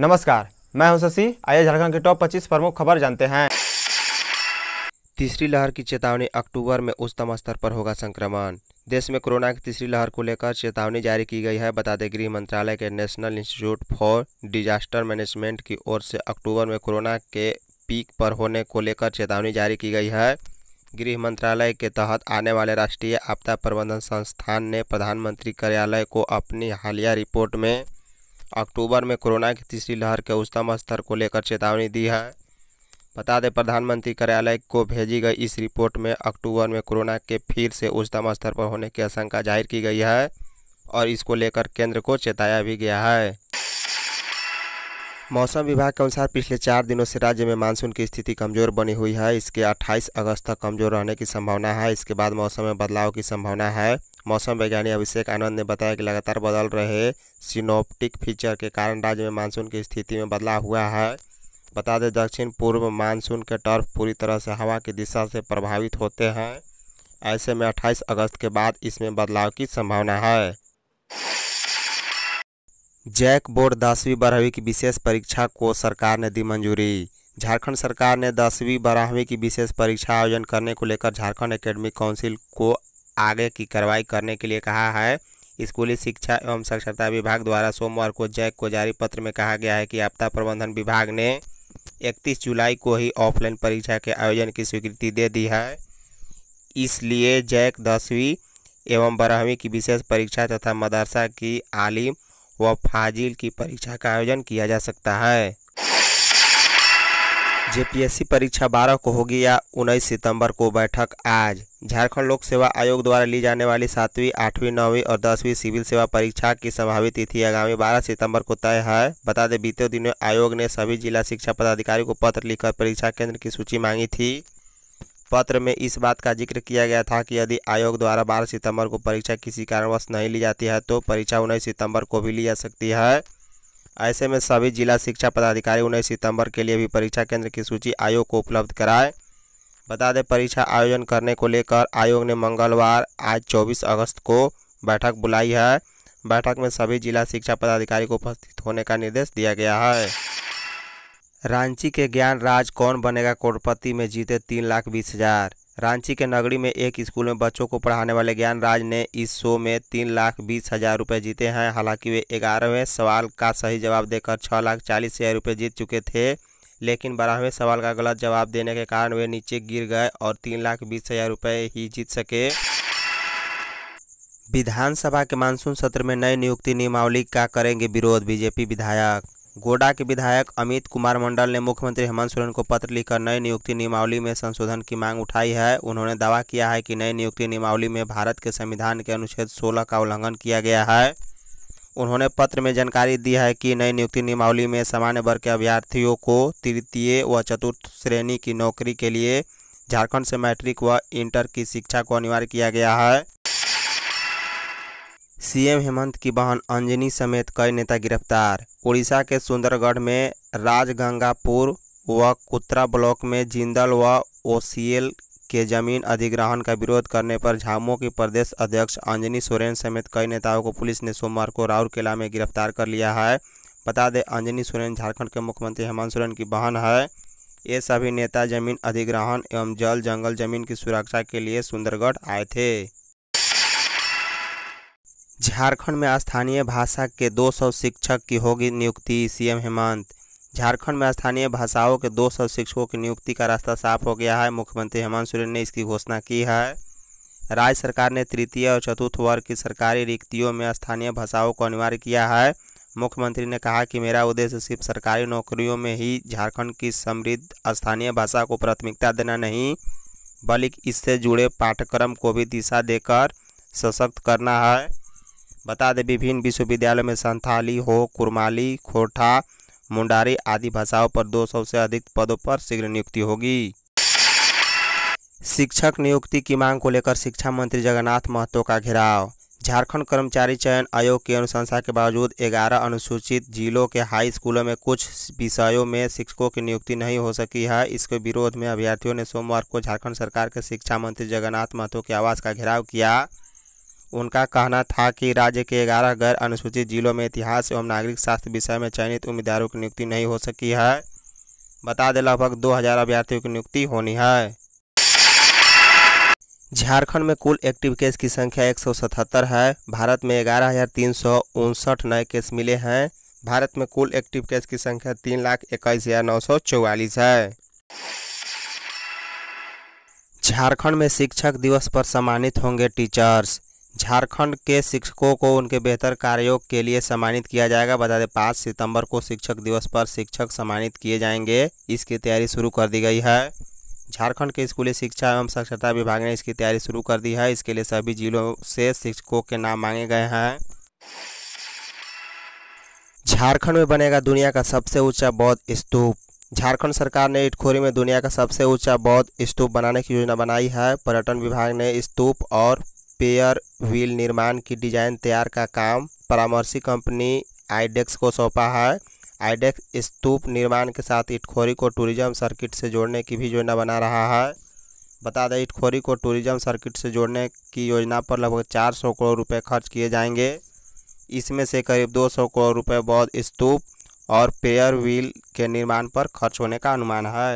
नमस्कार मैं हूं शशि आइए झारखंड के टॉप 25 प्रमुख खबर जानते हैं तीसरी लहर की चेतावनी अक्टूबर में उच्चतम स्तर पर होगा संक्रमण देश में कोरोना की तीसरी लहर को लेकर चेतावनी जारी की गई है बता दें गृह मंत्रालय के national institute for disaster management की ओर से अक्टूबर में कोरोना के पीक पर होने को लेकर चेतावनी जारी की गई है गृह मंत्रालय के तहत आने वाले राष्ट्रीय आपदा प्रबंधन संस्थान ने प्रधानमंत्री कार्यालय को अपनी हालिया रिपोर्ट में अक्टूबर में कोरोना की तीसरी लहर के उच्चतम स्तर को लेकर चेतावनी दी है बता दें प्रधानमंत्री कार्यालय को भेजी गई इस रिपोर्ट में अक्टूबर में कोरोना के फिर से उच्चतम स्तर पर होने की आशंका जाहिर की गई है और इसको लेकर केंद्र को चेताया भी गया है मौसम विभाग के अनुसार पिछले चार दिनों से राज्य में मानसून की स्थिति कमजोर बनी हुई है इसके 28 अगस्त तक कमजोर रहने की संभावना है इसके बाद मौसम में बदलाव की संभावना है मौसम वैज्ञानिक अभिषेक आनंद ने बताया कि लगातार बदल रहे सिनोप्टिक फीचर के कारण राज्य में मानसून की स्थिति में बदलाव हुआ है बता दें दक्षिण पूर्व मानसून के टर्फ पूरी तरह से हवा की दिशा से प्रभावित होते हैं ऐसे में 28 अगस्त के बाद इसमें बदलाव की संभावना है जैक बोर्ड दसवीं बारहवीं की विशेष परीक्षा को सरकार ने दी मंजूरी झारखंड सरकार ने दसवीं बारहवीं की विशेष परीक्षा आयोजन करने को लेकर झारखंड एकेडमिक काउंसिल को आगे की कार्रवाई करने के लिए कहा है स्कूली शिक्षा एवं साक्षरता विभाग द्वारा सोमवार को जैक को जारी पत्र में कहा गया है कि आपदा प्रबंधन विभाग ने 31 जुलाई को ही ऑफलाइन परीक्षा के आयोजन की स्वीकृति दे दी है इसलिए जैक दसवीं एवं बारहवीं की विशेष परीक्षा तथा मदरसा की आलिम व फाजिल की परीक्षा का आयोजन किया जा सकता है जेपीएससी परीक्षा 12 को होगी या 19 सितंबर को बैठक आज झारखंड लोक सेवा आयोग द्वारा ली जाने वाली सातवीं आठवीं नौवीं और दसवीं सिविल सेवा परीक्षा की संभावित तिथि आगामी 12 सितंबर को तय है बता दें बीते दिनों आयोग ने सभी जिला शिक्षा पदाधिकारी को पत्र लिखकर परीक्षा केंद्र की सूची मांगी थी पत्र में इस बात का जिक्र किया गया था कि यदि आयोग द्वारा बारह सितंबर को परीक्षा किसी कारणवश नहीं ली जाती है तो परीक्षा उन्नीस सितंबर को भी ली जा सकती है ऐसे में सभी जिला शिक्षा पदाधिकारी उन्नीस सितंबर के लिए भी परीक्षा केंद्र की सूची आयोग को उपलब्ध कराए बता दें परीक्षा आयोजन करने को लेकर आयोग ने मंगलवार आज 24 अगस्त को बैठक बुलाई है बैठक में सभी जिला शिक्षा पदाधिकारी को उपस्थित होने का निर्देश दिया गया है रांची के ज्ञान राज कौन बनेगा करोड़पति में जीते तीन लाख बीस हजार रांची के नगरी में एक स्कूल में बच्चों को पढ़ाने वाले ज्ञान राज ने इस शो में तीन लाख बीस हजार रुपये जीते हैं हालांकि वे ग्यारहवें सवाल का सही जवाब देकर छः लाख चालीस हज़ार रुपये जीत चुके थे लेकिन बारहवें सवाल का गलत जवाब देने के कारण वे नीचे गिर गए और तीन लाख बीस हज़ार रुपये ही जीत सके विधानसभा के मानसून सत्र में नई नियुक्ति नियमावली का करेंगे विरोध बीजेपी विधायक गोडा के विधायक अमित कुमार मंडल ने मुख्यमंत्री हेमंत सोरेन को पत्र लिखकर नई नियुक्ति नियमावली में संशोधन की मांग उठाई है उन्होंने दावा किया है कि नई नियुक्ति नियमावली में भारत के संविधान के अनुच्छेद 16 का उल्लंघन किया गया है उन्होंने पत्र में जानकारी दी है कि नई नियुक्ति नियमावली में सामान्य वर्ग के अभ्यर्थियों को तृतीय व चतुर्थ श्रेणी की नौकरी के लिए झारखंड से मैट्रिक व इंटर की शिक्षा को अनिवार्य किया गया है सीएम हेमंत की बहन अंजनी समेत कई नेता गिरफ्तार उड़ीसा के सुंदरगढ़ में राजगंगापुर व कुत्रा ब्लॉक में जिंदल व ओसीएल के जमीन अधिग्रहण का विरोध करने पर झामुमो की प्रदेश अध्यक्ष अंजनी सोरेन समेत कई नेताओं को पुलिस ने सोमवार को राउरकेला में गिरफ्तार कर लिया है बता दें अंजनी सोरेन झारखंड के मुख्यमंत्री हेमंत सोरेन की बहन है ये सभी नेता जमीन अधिग्रहण एवं जल जंगल जमीन की सुरक्षा के लिए सुंदरगढ़ आए थे झारखंड में स्थानीय भाषा के 200 शिक्षक की होगी नियुक्ति सीएम हेमंत झारखंड में स्थानीय भाषाओं के 200 शिक्षकों की नियुक्ति का रास्ता साफ हो गया है मुख्यमंत्री हेमंत सोरेन ने इसकी घोषणा की है राज्य सरकार ने तृतीय और चतुर्थ वर्ग की सरकारी रिक्तियों में स्थानीय भाषाओं को अनिवार्य किया है मुख्यमंत्री ने कहा कि मेरा उद्देश्य सिर्फ सरकारी नौकरियों में ही झारखंड की समृद्ध स्थानीय भाषा को प्राथमिकता देना नहीं बल्कि इससे जुड़े पाठ्यक्रम को भी दिशा देकर सशक्त करना है बता दें विभिन्न विश्वविद्यालयों में संथाली हो कुरमाली खोरठा मुंडारी आदि भाषाओं पर 200 से अधिक पदों पर शीघ्र नियुक्ति होगी शिक्षक नियुक्ति की मांग को लेकर शिक्षा मंत्री जगन्नाथ महतो का घेराव झारखंड कर्मचारी चयन आयोग की अनुशंसा के बावजूद 11 अनुसूचित जिलों के हाई स्कूलों में कुछ विषयों में शिक्षकों की नियुक्ति नहीं हो सकी है इसके विरोध में अभ्यर्थियों ने सोमवार को झारखंड सरकार के शिक्षा मंत्री जगन्नाथ महतो के आवास का घेराव किया उनका कहना था कि राज्य के ग्यारह गैर अनुसूचित जिलों में इतिहास एवं नागरिक शास्त्र विषय में चयनित उम्मीदवारों की नियुक्ति नहीं हो सकी है बता दें लगभग दो हज़ार अभ्यर्थियों की नियुक्ति होनी है झारखंड में कुल एक्टिव केस की संख्या एक है भारत में ग्यारह हज़ार तीन सौ उनसठ नए केस मिले हैं भारत में कुल एक्टिव केस की संख्या तीन लाख इक्कीस हज़ार नौ सौ चौवालीस है झारखंड में शिक्षक दिवस पर सम्मानित होंगे टीचर्स झारखंड के शिक्षकों को उनके बेहतर कार्यों के लिए सम्मानित किया जाएगा बता दें पाँच सितंबर को शिक्षक दिवस पर शिक्षक सम्मानित किए जाएंगे इसकी तैयारी शुरू कर दी गई है झारखंड के स्कूली शिक्षा एवं साक्षरता विभाग ने इसकी तैयारी शुरू कर दी है इसके लिए सभी जिलों से शिक्षकों के नाम मांगे गए हैं झारखंड में बनेगा दुनिया का सबसे ऊंचा बौद्ध स्तूप झारखंड सरकार ने इटखोरी में दुनिया का सबसे ऊंचा बौद्ध स्तूप बनाने की योजना बनाई है पर्यटन विभाग ने स्तूप और स्पेयर व्हील निर्माण की डिजाइन तैयार का काम परामर्शी कंपनी आईडेक्स को सौंपा है आईडेक्स स्तूप निर्माण के साथ इटखोरी को टूरिज्म सर्किट से जोड़ने की भी योजना बना रहा है बता दें इटखोरी को टूरिज्म सर्किट से जोड़ने की योजना पर लगभग चार सौ करोड़ रुपए खर्च किए जाएंगे इसमें से करीब दो सौ करोड़ रुपए बौद्ध स्तूप और पेयर व्हील के निर्माण पर खर्च होने का अनुमान है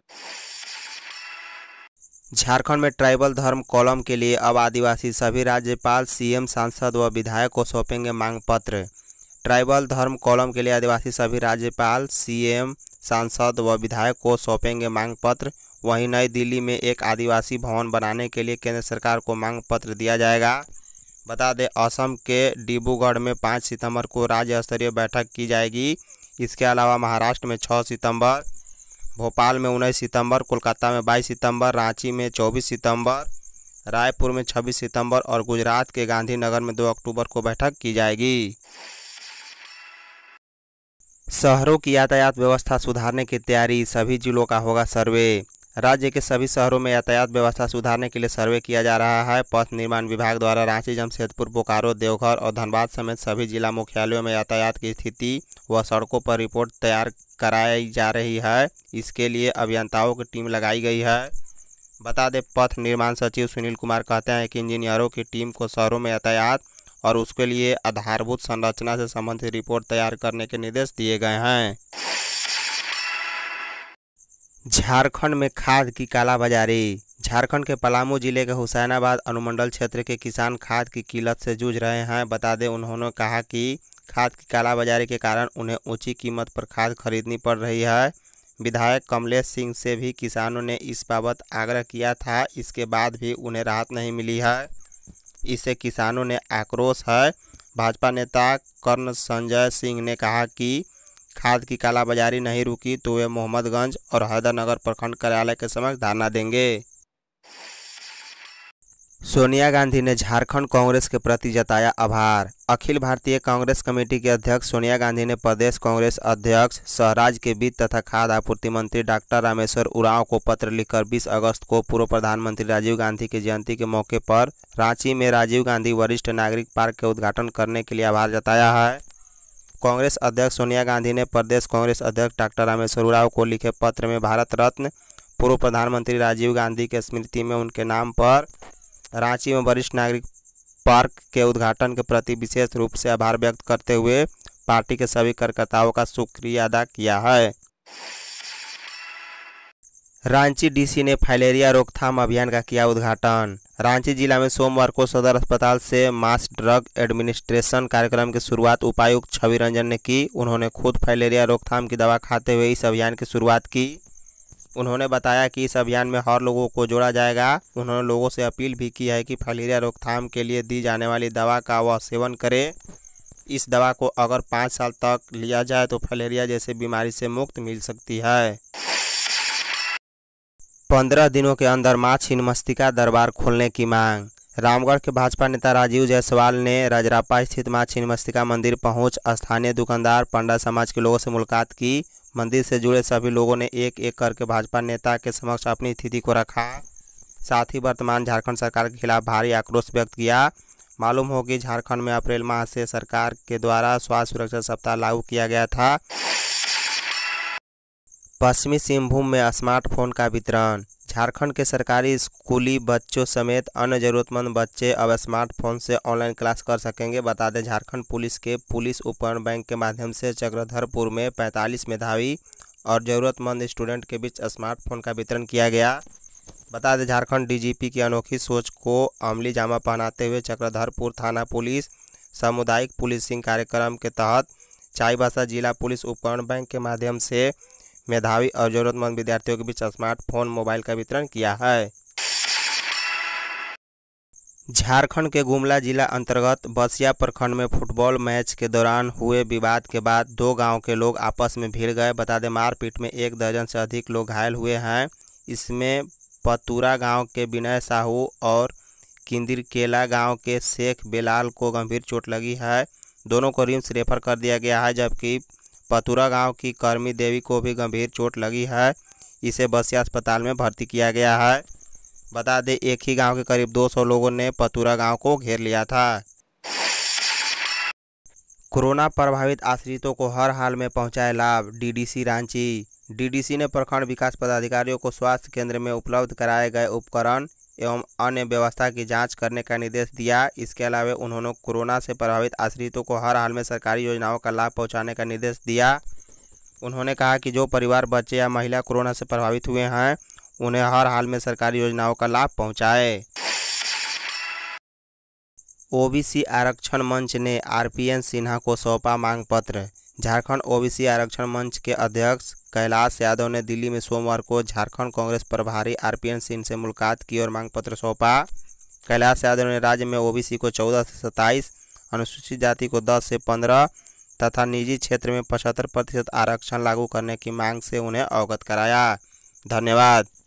झारखंड में ट्राइबल धर्म कॉलम के लिए अब आदिवासी सभी राज्यपाल सीएम सांसद व विधायक को सौंपेंगे मांग पत्र ट्राइबल धर्म कॉलम के लिए आदिवासी सभी राज्यपाल सीएम सांसद व विधायक को सौंपेंगे मांग पत्र वहीं नई दिल्ली में एक आदिवासी भवन बनाने के लिए केंद्र सरकार को मांग पत्र दिया जाएगा बता दें असम के डिब्रूगढ़ में पाँच सितम्बर को राज्य स्तरीय बैठक की जाएगी इसके अलावा महाराष्ट्र में छः सितंबर भोपाल में उन्नीस सितंबर कोलकाता में बाईस सितंबर रांची में चौबीस सितंबर रायपुर में छब्बीस सितंबर और गुजरात के गांधीनगर में दो अक्टूबर को बैठक की जाएगी शहरों की यातायात व्यवस्था सुधारने की तैयारी सभी जिलों का होगा सर्वे राज्य के सभी शहरों में यातायात व्यवस्था सुधारने के लिए सर्वे किया जा रहा है पथ निर्माण विभाग द्वारा रांची जमशेदपुर बोकारो देवघर और धनबाद समेत सभी जिला मुख्यालयों में यातायात की स्थिति व सड़कों पर रिपोर्ट तैयार कराई जा रही है इसके लिए अभियंताओं की टीम लगाई गई है बता दें पथ निर्माण सचिव सुनील कुमार कहते हैं कि इंजीनियरों की टीम को शहरों में यातायात और उसके लिए आधारभूत संरचना से संबंधित रिपोर्ट तैयार करने के निर्देश दिए गए हैं झारखंड में खाद की कालाबाजारी झारखंड के पलामू जिले के हुसैनाबाद अनुमंडल क्षेत्र के किसान खाद की किल्लत से जूझ रहे हैं बता दें उन्होंने कहा कि खाद की कालाबाजारी के कारण उन्हें ऊंची कीमत पर खाद खरीदनी पड़ रही है विधायक कमलेश सिंह से भी किसानों ने इस बाबत आग्रह किया था इसके बाद भी उन्हें राहत नहीं मिली है इससे किसानों ने आक्रोश है भाजपा नेता कर्ण संजय सिंह ने कहा कि खाद की कालाबाजारी नहीं रुकी तो वे मोहम्मदगंज और हैदरनगर प्रखंड कार्यालय के समक्ष धरना देंगे सोनिया गांधी ने झारखंड कांग्रेस के प्रति जताया आभार अखिल भारतीय कांग्रेस कमेटी के अध्यक्ष सोनिया गांधी ने प्रदेश कांग्रेस अध्यक्ष सहराज के वित्त तथा खाद्य आपूर्ति मंत्री डॉक्टर रामेश्वर उरांव को पत्र लिखकर 20 अगस्त को पूर्व प्रधानमंत्री राजीव गांधी की जयंती के मौके पर रांची में राजीव गांधी वरिष्ठ नागरिक पार्क के उद्घाटन करने के लिए आभार जताया है कांग्रेस अध्यक्ष सोनिया गांधी ने प्रदेश कांग्रेस अध्यक्ष डॉक्टर रामेश्वर उराव को लिखे पत्र में भारत रत्न पूर्व प्रधानमंत्री राजीव गांधी के स्मृति में उनके नाम पर रांची में वरिष्ठ नागरिक पार्क के उद्घाटन के प्रति विशेष रूप से आभार व्यक्त करते हुए पार्टी के सभी कार्यकर्ताओं का शुक्रिया अदा किया है रांची डीसी ने फाइलेरिया रोकथाम अभियान का किया उद्घाटन रांची जिला में सोमवार को सदर अस्पताल से मास ड्रग एडमिनिस्ट्रेशन कार्यक्रम की शुरुआत उपायुक्त छवि रंजन ने की उन्होंने खुद फाइलेरिया रोकथाम की दवा खाते हुए इस अभियान की शुरुआत की उन्होंने बताया कि इस अभियान में हर लोगों को जोड़ा जाएगा उन्होंने लोगों से अपील भी की है कि फाइलेरिया रोकथाम के लिए दी जाने वाली दवा का वह सेवन करे इस दवा को अगर पाँच साल तक लिया जाए तो फाइलेरिया जैसे बीमारी से मुक्त मिल सकती है पंद्रह दिनों के अंदर माँ छिन्नमस्तिका दरबार खोलने की मांग रामगढ़ के भाजपा नेता राजीव जायसवाल ने रजरापा स्थित माँ छिन्नमस्तिका मंदिर पहुंच स्थानीय दुकानदार पंडा समाज के लोगों से मुलाकात की मंदिर से जुड़े सभी लोगों ने एक एक करके भाजपा नेता के समक्ष अपनी स्थिति को रखा साथ ही वर्तमान झारखंड सरकार के खिलाफ भारी आक्रोश व्यक्त किया मालूम हो कि झारखंड में अप्रैल माह से सरकार के द्वारा स्वास्थ्य सुरक्षा सप्ताह लागू किया गया था पश्चिमी सिंहभूम में स्मार्टफोन का वितरण झारखंड के सरकारी स्कूली बच्चों समेत अन्य जरूरतमंद बच्चे अब स्मार्टफोन से ऑनलाइन क्लास कर सकेंगे बता दें झारखंड पुलिस के पुलिस उपकरण बैंक के माध्यम से चक्रधरपुर में 45 मेधावी और ज़रूरतमंद स्टूडेंट के बीच स्मार्टफोन का वितरण किया गया बता दें झारखंड डीजीपी की अनोखी सोच को अमली जामा पहनाते हुए चक्रधरपुर थाना पुलिस सामुदायिक पुलिसिंग कार्यक्रम के तहत चाईबासा जिला पुलिस उपकरण बैंक के माध्यम से मेधावी और जरूरतमंद विद्यार्थियों के बीच स्मार्टफोन मोबाइल का वितरण किया है झारखंड के गुमला जिला अंतर्गत बसिया प्रखंड में फुटबॉल मैच के दौरान हुए विवाद के बाद दो गांव के लोग आपस में भिड़ गए बता दें मारपीट में एक दर्जन से अधिक लोग घायल हुए हैं इसमें पतूरा गांव के विनय साहू और किंदिर केला गांव के शेख बेलाल को गंभीर चोट लगी है दोनों को रिम्स रेफर कर दिया गया है जबकि पतुरा गांव की कर्मी देवी को भी गंभीर चोट लगी है इसे बसिया अस्पताल में भर्ती किया गया है बता दें एक ही गांव के करीब 200 लोगों ने पतुरा गांव को घेर लिया था कोरोना प्रभावित आश्रितों को हर हाल में पहुंचाए लाभ डीडीसी रांची डीडीसी ने प्रखंड विकास पदाधिकारियों को स्वास्थ्य केंद्र में उपलब्ध कराए गए उपकरण एवं अन्य व्यवस्था की जांच करने का निर्देश दिया इसके अलावा उन्होंने कोरोना से प्रभावित आश्रितों को हर हाल में सरकारी योजनाओं का लाभ पहुंचाने का निर्देश दिया उन्होंने कहा कि जो परिवार बच्चे या महिला कोरोना से प्रभावित हुए हैं उन्हें हर हाल में सरकारी योजनाओं का लाभ पहुँचाए ओ आरक्षण मंच ने आर सिन्हा को सौंपा मांग पत्र झारखंड ओबीसी आरक्षण मंच के अध्यक्ष कैलाश यादव ने दिल्ली में सोमवार को झारखंड कांग्रेस प्रभारी आरपीएन सिंह से मुलाकात की और मांग पत्र सौंपा कैलाश यादव ने राज्य में ओबीसी को 14 से 27 अनुसूचित जाति को 10 से 15 तथा निजी क्षेत्र में पचहत्तर प्रतिशत आरक्षण लागू करने की मांग से उन्हें अवगत कराया धन्यवाद